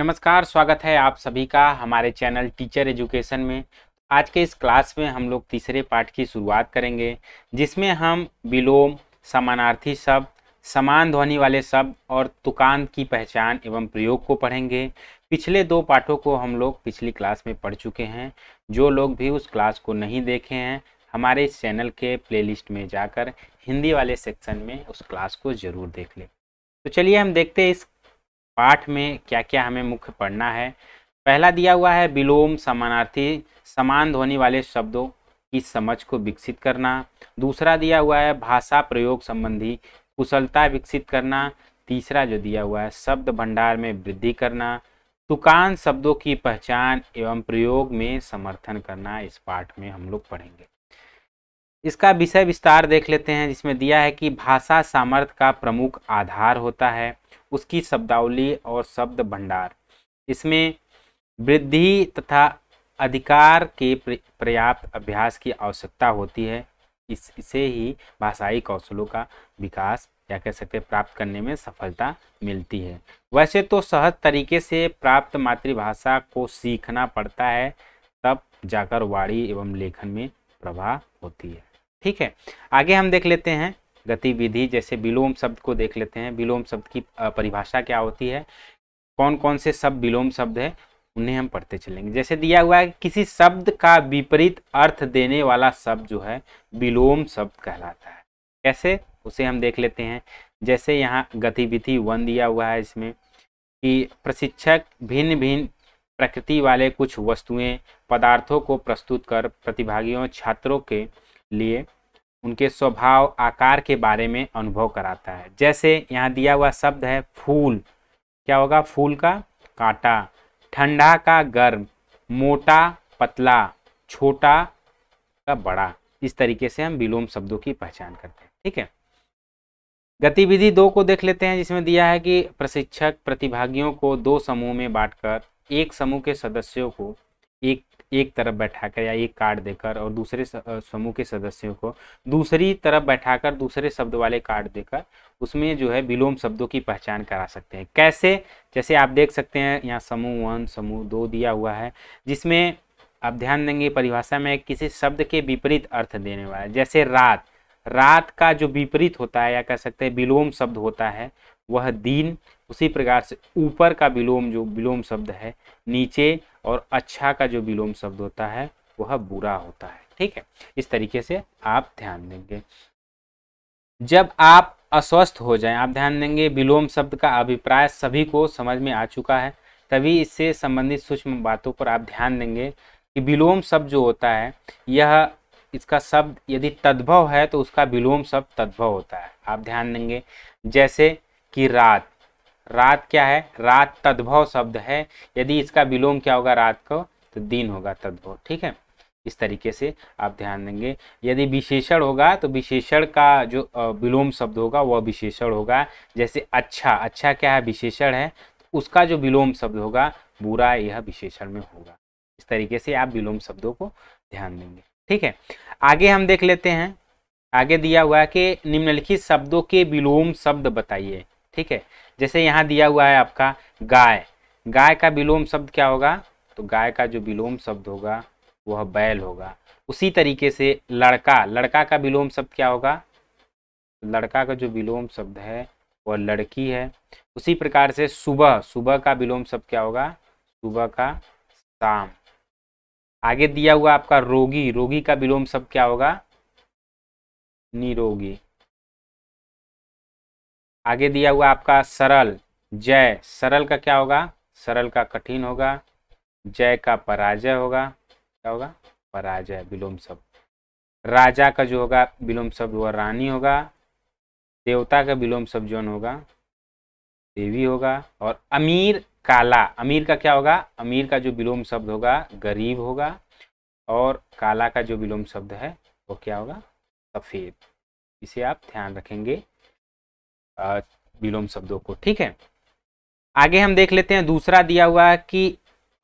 नमस्कार स्वागत है आप सभी का हमारे चैनल टीचर एजुकेशन में आज के इस क्लास में हम लोग तीसरे पाठ की शुरुआत करेंगे जिसमें हम विलोम समानार्थी शब्द समान ध्वनि वाले शब्द और तुकान की पहचान एवं प्रयोग को पढ़ेंगे पिछले दो पाठों को हम लोग पिछली क्लास में पढ़ चुके हैं जो लोग भी उस क्लास को नहीं देखे हैं हमारे इस चैनल के प्लेलिस्ट में जाकर हिंदी वाले सेक्शन में उस क्लास को ज़रूर देख लें तो चलिए हम देखते हैं इस पाठ में क्या क्या हमें मुख्य पढ़ना है पहला दिया हुआ है विलोम समानार्थी समान ध्वनि वाले शब्दों की समझ को विकसित करना दूसरा दिया हुआ है भाषा प्रयोग संबंधी कुशलता विकसित करना तीसरा जो दिया हुआ है शब्द भंडार में वृद्धि करना तुकान शब्दों की पहचान एवं प्रयोग में समर्थन करना इस पाठ में हम लोग पढ़ेंगे इसका विषय विस्तार देख लेते हैं जिसमें दिया है कि भाषा सामर्थ्य का प्रमुख आधार होता है उसकी शब्दावली और शब्द भंडार इसमें वृद्धि तथा अधिकार के पर्याप्त अभ्यास की आवश्यकता होती है इस इसे ही भाषाई कौशलों का विकास या कह सकते प्राप्त करने में सफलता मिलती है वैसे तो सहज तरीके से प्राप्त मातृभाषा को सीखना पड़ता है तब जाकर वाणी एवं लेखन में प्रभाव होती है ठीक है आगे हम देख लेते हैं गतिविधि जैसे विलोम शब्द को देख लेते हैं विलोम शब्द की परिभाषा क्या होती है कौन कौन से शब्द विलोम शब्द है उन्हें हम पढ़ते चलेंगे जैसे दिया हुआ है किसी शब्द का विपरीत अर्थ देने वाला शब्द जो है विलोम शब्द कहलाता है कैसे उसे हम देख लेते हैं जैसे यहाँ गतिविधि वन दिया हुआ है इसमें कि प्रशिक्षक भिन्न भिन्न प्रकृति वाले कुछ वस्तुएं पदार्थों को प्रस्तुत कर प्रतिभागियों छात्रों के लिए उनके स्वभाव आकार के बारे में अनुभव कराता है जैसे यहाँ दिया हुआ शब्द है फूल क्या होगा फूल का कांटा ठंडा का गर्म मोटा पतला छोटा का बड़ा इस तरीके से हम विलोम शब्दों की पहचान करते हैं ठीक है गतिविधि दो को देख लेते हैं जिसमें दिया है कि प्रशिक्षक प्रतिभागियों को दो समूह में बांटकर एक समूह के सदस्यों को एक एक तरफ बैठाकर या एक कार्ड देकर और दूसरे समूह के सदस्यों को दूसरी तरफ बैठाकर दूसरे शब्द वाले कार्ड देकर उसमें जो है विलोम शब्दों की पहचान करा सकते हैं कैसे जैसे आप देख सकते हैं यहाँ समूह वन समूह दो दिया हुआ है जिसमें आप ध्यान देंगे परिभाषा में किसी शब्द के विपरीत अर्थ देने वाला जैसे रात रात का जो विपरीत होता है या कह सकते हैं विलोम शब्द होता है वह दिन उसी प्रकार से ऊपर का विलोम जो विलोम शब्द है नीचे और अच्छा का जो विलोम शब्द होता है वह बुरा होता है ठीक है इस तरीके से आप ध्यान देंगे जब आप अस्वस्थ हो जाएं आप ध्यान देंगे विलोम शब्द का अभिप्राय सभी को समझ में आ चुका है तभी इससे संबंधित सूक्ष्म बातों पर आप ध्यान देंगे कि विलोम शब्द जो होता है यह इसका शब्द यदि तद्भव है तो उसका विलोम शब्द तद्भव होता है आप ध्यान देंगे जैसे कि रात रात क्या है रात तद्भव शब्द है यदि इसका विलोम क्या होगा रात को तो दिन होगा तद्भव ठीक है इस तरीके से आप ध्यान देंगे यदि विशेषण होगा तो विशेषण का जो विलोम शब्द होगा वह विशेषण होगा जैसे अच्छा अच्छा क्या है विशेषण है तो उसका जो विलोम शब्द होगा बुरा यह विशेषण में होगा इस तरीके से आप विलोम शब्दों को ध्यान देंगे ठीक है आगे हम देख लेते हैं आगे दिया हुआ कि निम्नलिखित शब्दों के विलोम शब्द बताइए ठीक है जैसे यहाँ दिया हुआ है आपका गाय गाय का विलोम शब्द क्या होगा तो गाय का जो विलोम शब्द होगा वह बैल होगा उसी तरीके से लड़का लड़का का विलोम शब्द क्या होगा लड़का का जो विलोम शब्द है वह लड़की है उसी प्रकार से सुबह सुबह का विलोम शब्द क्या होगा सुबह का शाम आगे दिया हुआ आपका रोगी रोगी का विलोम शब्द क्या होगा निरोगी आगे दिया हुआ आपका सरल जय सरल का क्या होगा सरल का कठिन होगा जय का पराजय होगा क्या होगा पराजय विलोम शब्द राजा का जो होगा विलोम शब्द वह रानी होगा देवता का विलोम शब्द जौन होगा देवी होगा और अमीर काला अमीर का क्या होगा अमीर का जो विलोम शब्द होगा गरीब होगा और काला का जो विलोम शब्द है वो क्या होगा सफ़ेद इसे आप ध्यान रखेंगे विलोम शब्दों को ठीक है आगे हम देख लेते हैं दूसरा दिया हुआ है कि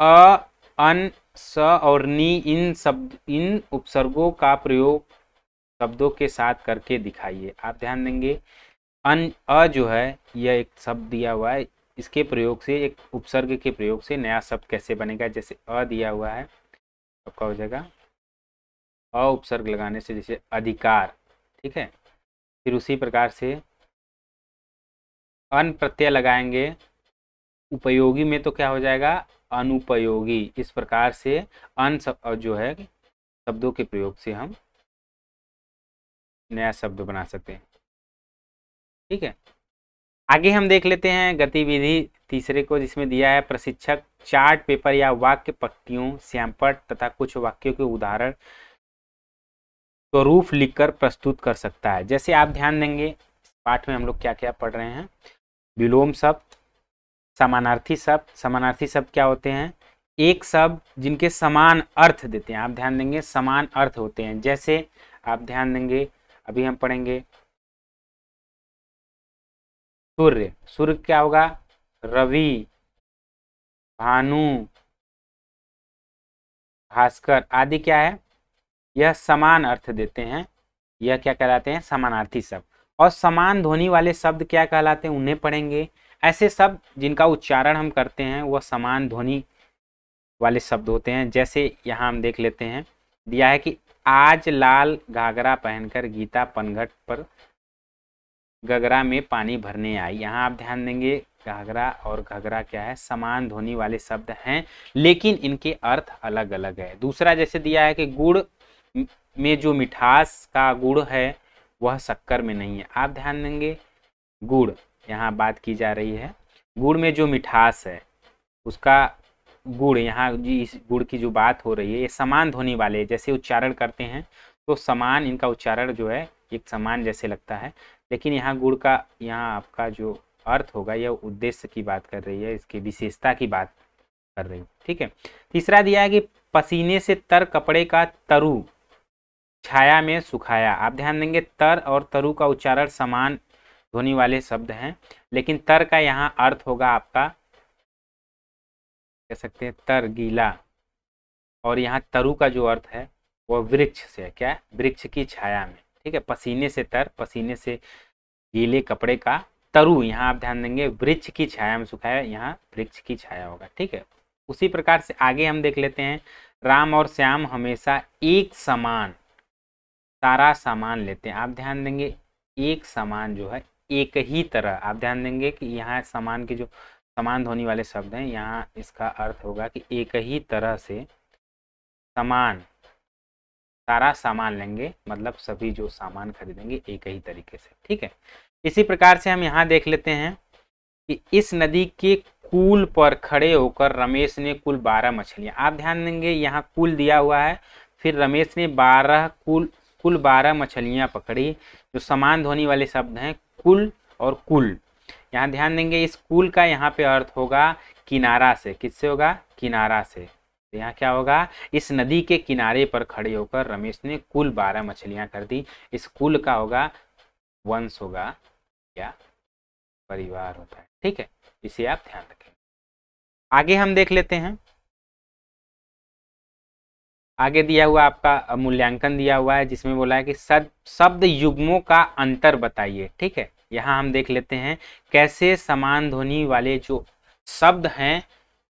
अ अन स और नी इन शब्द इन उपसर्गों का प्रयोग शब्दों के साथ करके दिखाइए आप ध्यान देंगे अन अ जो है यह एक शब्द दिया हुआ है इसके प्रयोग से एक उपसर्ग के प्रयोग से नया शब्द कैसे बनेगा जैसे अ दिया हुआ है आपका हो जाएगा अ उपसर्ग लगाने से जैसे अधिकार ठीक है फिर उसी प्रकार से अन प्रत्यय लगाएंगे उपयोगी में तो क्या हो जाएगा अनुपयोगी इस प्रकार से अन जो है शब्दों के प्रयोग से हम नया शब्द बना सकते हैं ठीक है आगे हम देख लेते हैं गतिविधि तीसरे को जिसमें दिया है प्रशिक्षक चार्ट पेपर या वाक्य पट्टियों सैंपट तथा कुछ वाक्यों के उदाहरण स्वरूप लिखकर प्रस्तुत कर सकता है जैसे आप ध्यान देंगे पाठ में हम लोग क्या क्या पढ़ रहे हैं विलोम शब्द समानार्थी शब्द समानार्थी शब्द क्या होते हैं एक शब्द जिनके समान अर्थ देते हैं आप ध्यान देंगे समान अर्थ होते हैं जैसे आप ध्यान देंगे अभी हम पढ़ेंगे सूर्य सूर्य क्या होगा रवि भानु भास्कर आदि क्या है यह समान अर्थ देते हैं यह क्या कहलाते हैं समानार्थी शब्द और समान ध्वनि वाले शब्द क्या कहलाते हैं उन्हें पढ़ेंगे ऐसे शब्द जिनका उच्चारण हम करते हैं वह समान ध्वनि वाले शब्द होते हैं जैसे यहाँ हम देख लेते हैं दिया है कि आज लाल घाघरा पहनकर गीता पनघट पर गगरा में पानी भरने आई यहाँ आप ध्यान देंगे घाघरा और घगरा क्या है समान ध्वनि वाले शब्द हैं लेकिन इनके अर्थ अलग अलग है दूसरा जैसे दिया है कि गुड़ में जो मिठास का गुड़ है वह शक्कर में नहीं है आप ध्यान देंगे गुड़ यहाँ बात की जा रही है गुड़ में जो मिठास है उसका गुड़ यहाँ जी इस गुड़ की जो बात हो रही है ये समान ध्वनि वाले जैसे उच्चारण करते हैं तो समान इनका उच्चारण जो है एक समान जैसे लगता है लेकिन यहाँ गुड़ का यहाँ आपका जो अर्थ होगा यह उद्देश्य की बात कर रही है इसकी विशेषता की बात कर रही है ठीक है तीसरा दिया है कि पसीने से तर कपड़े का तरु छाया में सुखाया आप ध्यान देंगे तर और तरु का उच्चारण समान ध्वनि वाले शब्द हैं लेकिन तर का यहाँ अर्थ होगा आपका कह सकते हैं तर गीला और यहाँ तरु का जो अर्थ है वह वृक्ष से क्या वृक्ष की छाया में ठीक है पसीने से तर पसीने से गीले कपड़े का तरु यहाँ आप ध्यान देंगे वृक्ष की छाया में सुखाया यहाँ वृक्ष की छाया होगा ठीक है उसी प्रकार से आगे हम देख लेते हैं राम और श्याम हमेशा एक समान सारा सामान लेते हैं आप ध्यान देंगे एक सामान जो है एक ही तरह आप ध्यान देंगे कि यहाँ सामान के जो समान धोने वाले शब्द हैं यहाँ इसका अर्थ होगा कि एक ही तरह से सामान सारा सामान लेंगे मतलब सभी जो सामान खरीदेंगे एक ही तरीके से ठीक है इसी प्रकार से हम यहाँ देख लेते हैं कि इस नदी के कुल पर खड़े होकर रमेश ने कुल बारह मछलियाँ आप ध्यान देंगे यहाँ कुल दिया हुआ है फिर रमेश ने बारह कुल कुल बारह मछलियाँ पकड़ी जो समान ध्वनि वाले शब्द हैं कुल और कुल यहाँ ध्यान देंगे इस कुल का यहाँ पे अर्थ होगा किनारा से किससे होगा किनारा से तो यहाँ क्या होगा इस नदी के किनारे पर खड़े होकर रमेश ने कुल बारह मछलियाँ कर दी इस कुल का होगा वंश होगा या परिवार होता है ठीक है इसे आप ध्यान रखें आगे हम देख लेते हैं आगे दिया हुआ आपका मूल्यांकन दिया हुआ है जिसमें बोला है कि सद शब्द युग्मों का अंतर बताइए ठीक है यहाँ हम देख लेते हैं कैसे समान ध्वनि वाले जो शब्द हैं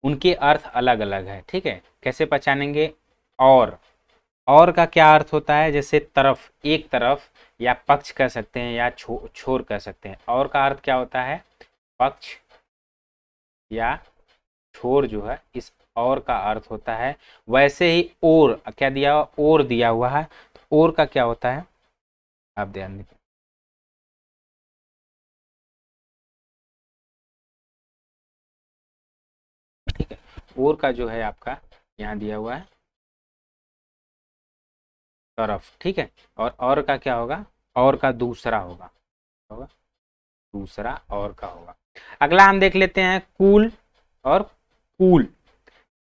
उनके अर्थ अलग अलग है ठीक है कैसे पहचानेंगे और और का क्या अर्थ होता है जैसे तरफ एक तरफ या पक्ष कह सकते हैं या छो, छोर कह सकते हैं और का अर्थ क्या होता है पक्ष या छोर जो है इस और का अर्थ होता है वैसे ही और क्या दिया हुआ और दिया हुआ है तो और का क्या होता है आप ध्यान दीजिए ठीक है और का जो है आपका यहाँ दिया हुआ है तरफ ठीक है और और का क्या होगा और का दूसरा होगा होगा दूसरा और का होगा अगला हम देख लेते हैं कूल और कूल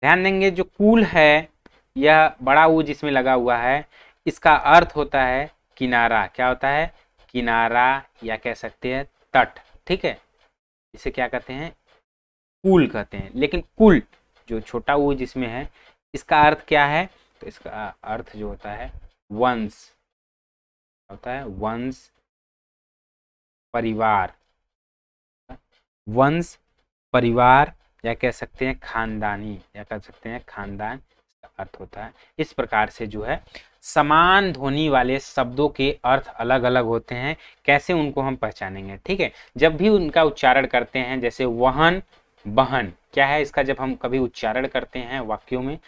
ध्यान देंगे जो कूल है यह बड़ा ऊ जिसमें लगा हुआ है इसका अर्थ होता है किनारा क्या होता है किनारा या कह सकते हैं तट ठीक है इसे क्या कहते हैं कूल कहते हैं लेकिन कुल जो छोटा ऊ जिसमें है इसका अर्थ क्या है तो इसका अर्थ जो होता है वंश होता है वंश परिवार वंश परिवार या कह सकते हैं खानदानी या कह सकते हैं खानदान अर्थ होता है इस प्रकार से जो है समान ध्वनि वाले शब्दों के अर्थ अलग अलग होते हैं कैसे उनको हम पहचानेंगे ठीक है जब भी उनका उच्चारण करते हैं जैसे वहन बहन क्या है इसका जब हम कभी उच्चारण करते हैं वाक्यों में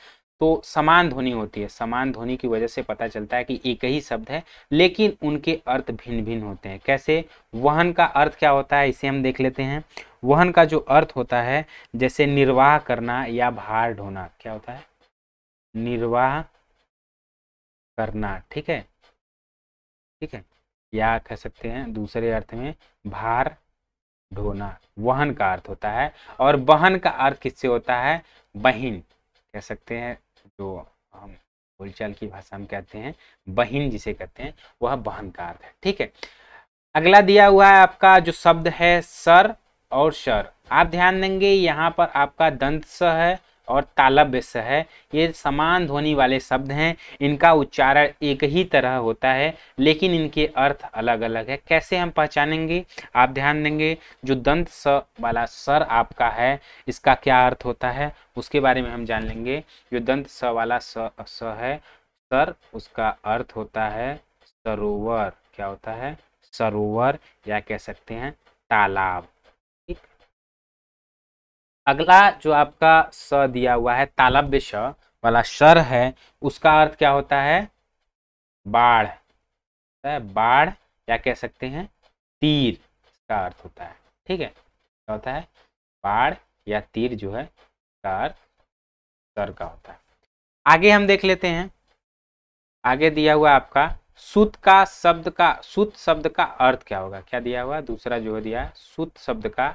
तो समान ध्वनि होती है समान ध्वनि की वजह से पता चलता है कि एक ही शब्द है लेकिन उनके अर्थ भिन्न भिन्न होते हैं कैसे वहन का अर्थ क्या होता है इसे हम देख लेते हैं वहन का जो अर्थ होता है जैसे निर्वाह करना या भार ढोना क्या होता है निर्वाह करना ठीक है ठीक है या कह सकते हैं दूसरे अर्थ में भार ढोना वहन का अर्थ होता है और बहन का अर्थ किससे होता है बहिन कह सकते हैं जो हम बोलचाल की भाषा में कहते हैं बहिन जिसे कहते हैं वह बहन का अर्थ है ठीक है अगला दिया हुआ है आपका जो शब्द है सर और शर आप ध्यान देंगे यहाँ पर आपका दंत स है और स है ये समान ध्वनि वाले शब्द हैं इनका उच्चारण एक ही तरह होता है लेकिन इनके अर्थ अलग अलग है कैसे हम पहचानेंगे आप ध्यान देंगे जो दंत स वाला सर आपका है इसका क्या अर्थ होता है उसके बारे में हम जान लेंगे जो दंत स वाला स, स है सर उसका अर्थ होता है सरोवर क्या होता है सरोवर या कह सकते हैं तालाब अगला जो आपका स दिया हुआ है तालब्य स वाला शर है उसका अर्थ क्या होता है बाढ़ बाढ़ क्या कह सकते हैं तीर का अर्थ होता है ठीक है क्या होता है बाढ़ या तीर जो है इसका सर का होता है आगे हम देख लेते हैं आगे दिया हुआ आपका सुत का शब्द का सुत शब्द का अर्थ क्या होगा क्या दिया हुआ दूसरा जो दिया सुत शब्द का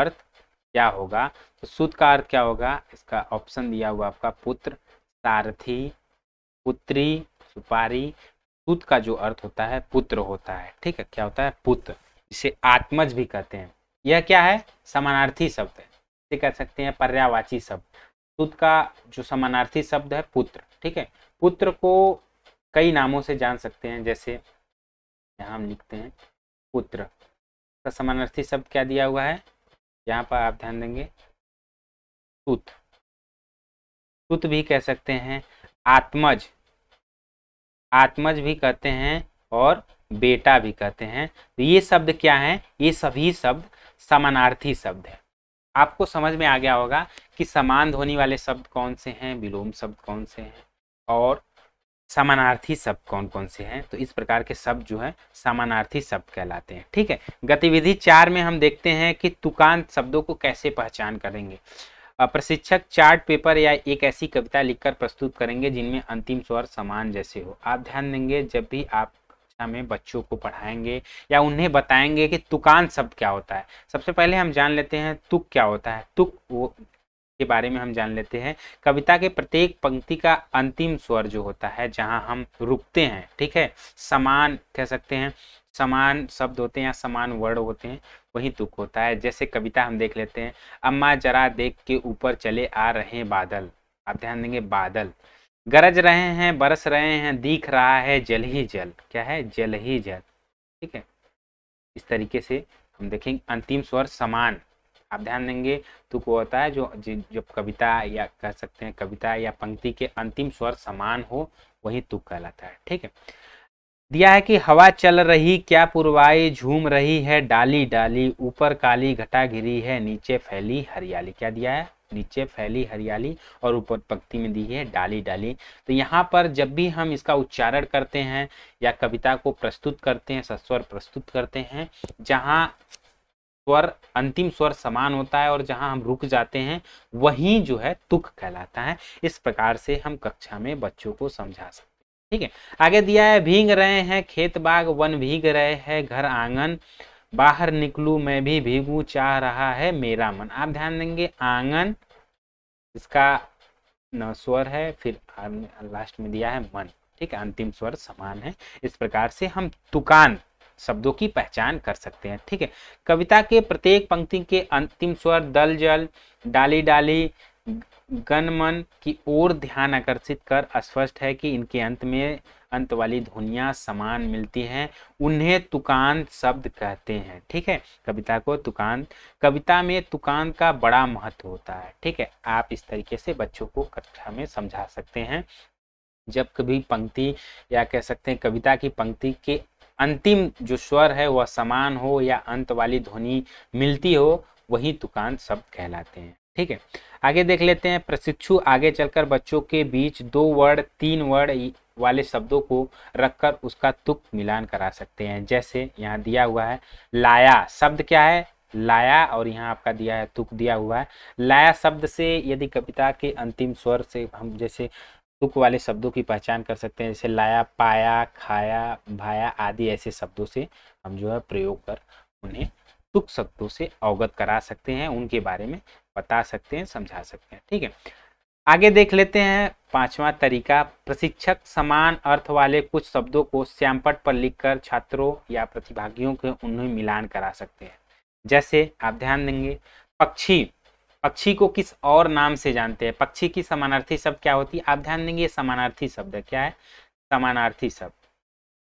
अर्थ क्या होगा तो सुत का अर्थ क्या होगा इसका ऑप्शन दिया हुआ आपका पुत्र सारथी पुत्री सुपारी सुत का जो अर्थ होता है पुत्र होता है ठीक है क्या होता है पुत्र इसे आत्मज भी कहते हैं यह क्या है समानार्थी शब्द है इसे कह सकते हैं पर्यावाची शब्द सुत का जो समानार्थी शब्द है पुत्र ठीक है पुत्र को कई नामों से जान सकते हैं जैसे यहाँ हम लिखते हैं पुत्र का समानार्थी शब्द क्या दिया हुआ है यहाँ पर आप ध्यान देंगे सुत सुत भी कह सकते हैं आत्मज आत्मज भी कहते हैं और बेटा भी कहते हैं तो ये शब्द क्या है ये सभी शब्द समानार्थी शब्द है आपको समझ में आ गया होगा कि समान ध्वनि वाले शब्द कौन से हैं विलोम शब्द कौन से हैं और समानार्थी शब्द कौन कौन से हैं तो इस प्रकार के शब्द जो है समानार्थी शब्द कहलाते हैं ठीक है गतिविधि चार में हम देखते हैं कि तुकान शब्दों को कैसे पहचान करेंगे प्रशिक्षक चार्ट पेपर या एक ऐसी कविता लिखकर प्रस्तुत करेंगे जिनमें अंतिम स्वर समान जैसे हो आप ध्यान देंगे जब भी आप कक्षा में बच्चों को पढ़ाएंगे या उन्हें बताएंगे कि तुकान शब्द क्या होता है सबसे पहले हम जान लेते हैं तुक क्या होता है तुक वो के बारे में हम जान लेते हैं कविता के प्रत्येक पंक्ति का अंतिम स्वर जो होता है जहां हम रुकते हैं ठीक है समान कह सकते हैं समान शब्द होते हैं या समान वर्ड होते हैं वही दुख होता है जैसे कविता हम देख लेते हैं अम्मा जरा देख के ऊपर चले आ रहे बादल आप ध्यान देंगे बादल गरज रहे हैं बरस रहे हैं दिख रहा है जल ही जल क्या है जल ही जल ठीक है इस तरीके से हम देखेंगे अंतिम स्वर समान आप ध्यान देंगे तो को होता है जो जब कविता या कह सकते हैं कविता या पंक्ति के अंतिम स्वर समान हो वही तुक कहलाता है ठीक है दिया है कि हवा चल रही क्या पुरवाई झूम रही है डाली डाली ऊपर काली घटा घिरी है नीचे फैली हरियाली क्या दिया है नीचे फैली हरियाली और ऊपर पंक्ति में दी है डाली डाली तो यहाँ पर जब भी हम इसका उच्चारण करते हैं या कविता को प्रस्तुत करते हैं सस्वर प्रस्तुत करते हैं जहाँ स्वर अंतिम स्वर समान होता है और जहां हम रुक जाते हैं वही जो है तुक कहलाता है इस प्रकार से हम कक्षा में बच्चों को समझा सकते हैं ठीक है आगे दिया है भींग रहे हैं खेत बाग वन भीग रहे हैं घर आंगन बाहर निकलू मैं भी भीगू चाह रहा है मेरा मन आप ध्यान देंगे आंगन इसका न स्वर है फिर लास्ट में दिया है मन ठीक है अंतिम स्वर समान है इस प्रकार से हम तुकान शब्दों की पहचान कर सकते हैं ठीक है कविता के प्रत्येक पंक्ति के अंतिम स्वर दल जल डाली डाली गनमन की ओर ध्यान आकर्षित कर स्पष्ट है कि इनके अंत में अंत वाली ध्वनियाँ समान मिलती हैं उन्हें तुकान शब्द कहते हैं ठीक है कविता को तुकान कविता में तुकान का बड़ा महत्व होता है ठीक है आप इस तरीके से बच्चों को कक्षा में समझा सकते हैं जब कभी पंक्ति या कह सकते हैं कविता की पंक्ति के अंतिम जो स्वर है वह समान हो या अंत वाली ध्वनि मिलती हो वही तुकांत शब्द कहलाते हैं ठीक है आगे देख लेते हैं प्रशिक्षु आगे चलकर बच्चों के बीच दो वर्ड तीन वर्ड वाले शब्दों को रखकर उसका तुक मिलान करा सकते हैं जैसे यहाँ दिया हुआ है लाया शब्द क्या है लाया और यहाँ आपका दिया है तुक दिया हुआ है लाया शब्द से यदि कविता के अंतिम स्वर से हम जैसे सुख वाले शब्दों की पहचान कर सकते हैं जैसे लाया पाया खाया भाया आदि ऐसे शब्दों से हम जो है प्रयोग कर उन्हें सुख शब्दों से अवगत करा सकते हैं उनके बारे में बता सकते हैं समझा सकते हैं ठीक है आगे देख लेते हैं पांचवा तरीका प्रशिक्षक समान अर्थ वाले कुछ शब्दों को श्यामपट पर लिखकर छात्रों या प्रतिभागियों के उन्हें मिलान करा सकते हैं जैसे आप ध्यान देंगे पक्षी पक्षी को किस और नाम से जानते हैं पक्षी की समानार्थी शब्द क्या होती है आप ध्यान देंगे समानार्थी शब्द क्या है समानार्थी शब्द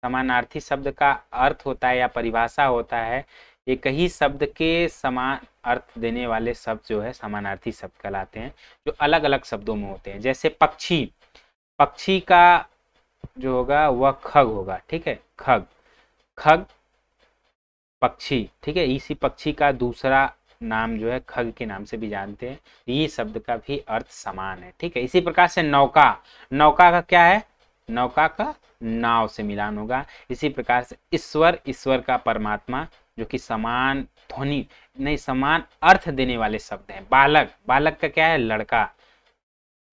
समानार्थी शब्द का अर्थ होता है या परिभाषा होता है एक ही शब्द के समान अर्थ देने वाले शब्द जो है समानार्थी शब्द कहलाते हैं जो अलग अलग शब्दों में होते हैं जैसे पक्षी पक्षी का जो होगा वह खग होगा ठीक है खग खग पक्षी ठीक है इसी पक्षी का दूसरा नाम जो है खग के नाम से भी जानते हैं ये शब्द का भी अर्थ समान है ठीक है इसी प्रकार से नौका नौका का क्या है नौका का नाव से मिलान होगा इसी प्रकार से ईश्वर ईश्वर का परमात्मा जो कि समान ध्वनि नहीं समान अर्थ देने वाले शब्द हैं बालक बालक का क्या है लड़का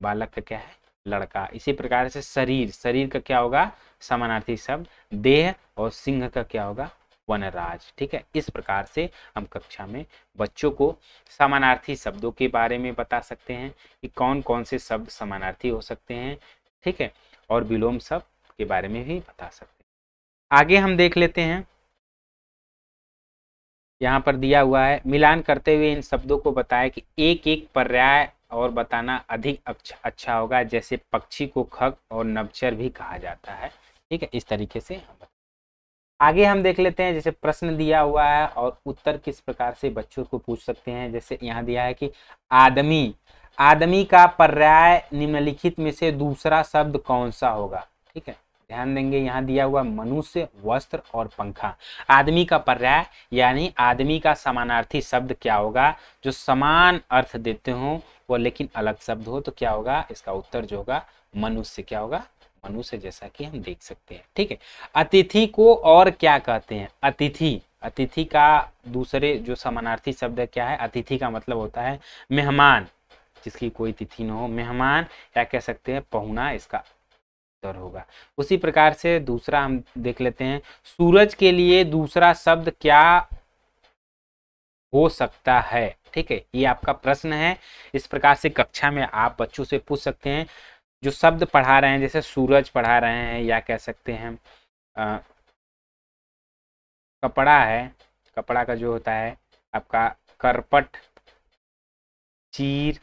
बालक का क्या है लड़का इसी प्रकार से शरीर शरीर का क्या होगा समानार्थी शब्द देह और सिंह का क्या होगा वनराज ठीक है इस प्रकार से हम कक्षा में बच्चों को समानार्थी शब्दों के बारे में बता सकते हैं कि कौन कौन से शब्द समानार्थी हो सकते हैं ठीक है और विलोम शब्द के बारे में भी बता सकते हैं आगे हम देख लेते हैं यहाँ पर दिया हुआ है मिलान करते हुए इन शब्दों को बताया कि एक एक पर्याय और बताना अधिक अच्छा अच्छा होगा जैसे पक्षी को खग और नवचर भी कहा जाता है ठीक है इस तरीके से हम आगे हम देख लेते हैं जैसे प्रश्न दिया हुआ है और उत्तर किस प्रकार से बच्चों को पूछ सकते हैं जैसे यहाँ दिया है कि आदमी आदमी का पर्याय निम्नलिखित में से दूसरा शब्द कौन सा होगा ठीक है ध्यान देंगे यहाँ दिया हुआ मनुष्य वस्त्र और पंखा आदमी का पर्याय यानी आदमी का समानार्थी शब्द क्या होगा जो समान अर्थ देते हो वो लेकिन अलग शब्द हो तो क्या होगा इसका उत्तर जो होगा मनुष्य क्या होगा मनुष्य जैसा कि हम देख सकते हैं ठीक है अतिथि को और क्या कहते हैं अतिथि अतिथि का दूसरे जो समानार्थी शब्द क्या है अतिथि का मतलब होता है मेहमान जिसकी कोई तिथि न हो मेहमान या कह सकते हैं पहुना इसका उत्तर होगा उसी प्रकार से दूसरा हम देख लेते हैं सूरज के लिए दूसरा शब्द क्या हो सकता है ठीक है ये आपका प्रश्न है इस प्रकार से कक्षा में आप बच्चों से पूछ सकते हैं जो शब्द पढ़ा रहे हैं जैसे सूरज पढ़ा रहे हैं या कह सकते हैं आ, कपड़ा है कपड़ा का जो होता है आपका करपट चीर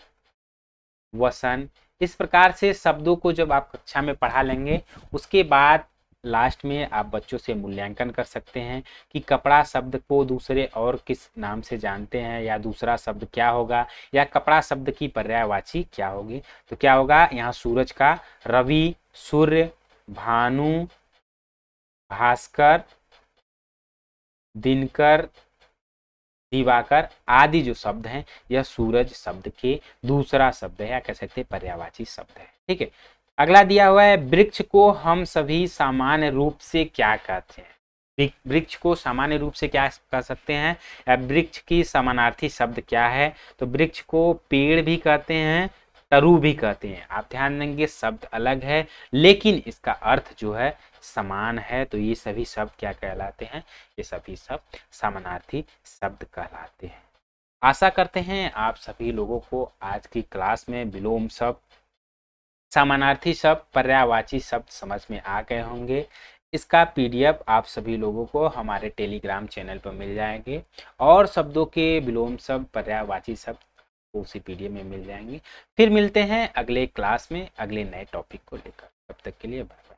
वसन इस प्रकार से शब्दों को जब आप कक्षा में पढ़ा लेंगे उसके बाद लास्ट में आप बच्चों से मूल्यांकन कर सकते हैं कि कपड़ा शब्द को दूसरे और किस नाम से जानते हैं या दूसरा शब्द क्या होगा या कपड़ा शब्द की पर्यायवाची क्या होगी तो क्या होगा यहाँ सूरज का रवि सूर्य भानु भास्कर दिनकर दिवाकर आदि जो शब्द हैं यह सूरज शब्द के दूसरा शब्द है या कह सकते हैं पर्यावाची शब्द है ठीक है अगला दिया हुआ है वृक्ष को हम सभी सामान्य रूप से क्या कहते हैं वृक्ष को सामान्य रूप से क्या कह सकते हैं या वृक्ष की समानार्थी शब्द क्या है तो वृक्ष को पेड़ भी कहते हैं तरु भी कहते हैं आप ध्यान देंगे शब्द अलग है लेकिन इसका अर्थ जो है समान है तो ये सभी शब्द क्या कहलाते हैं ये सभी शब्द समानार्थी शब्द कहलाते हैं आशा करते हैं आप सभी लोगों को आज की क्लास में विलोम शब्द समानार्थी शब्द पर्यावाची शब्द समझ में आ गए होंगे इसका पीडीएफ आप सभी लोगों को हमारे टेलीग्राम चैनल पर मिल जाएंगे और शब्दों के विलोम शब्द पर्यावाची शब्द उसी पी में मिल जाएंगे फिर मिलते हैं अगले क्लास में अगले नए टॉपिक को लेकर तब तक के लिए बाय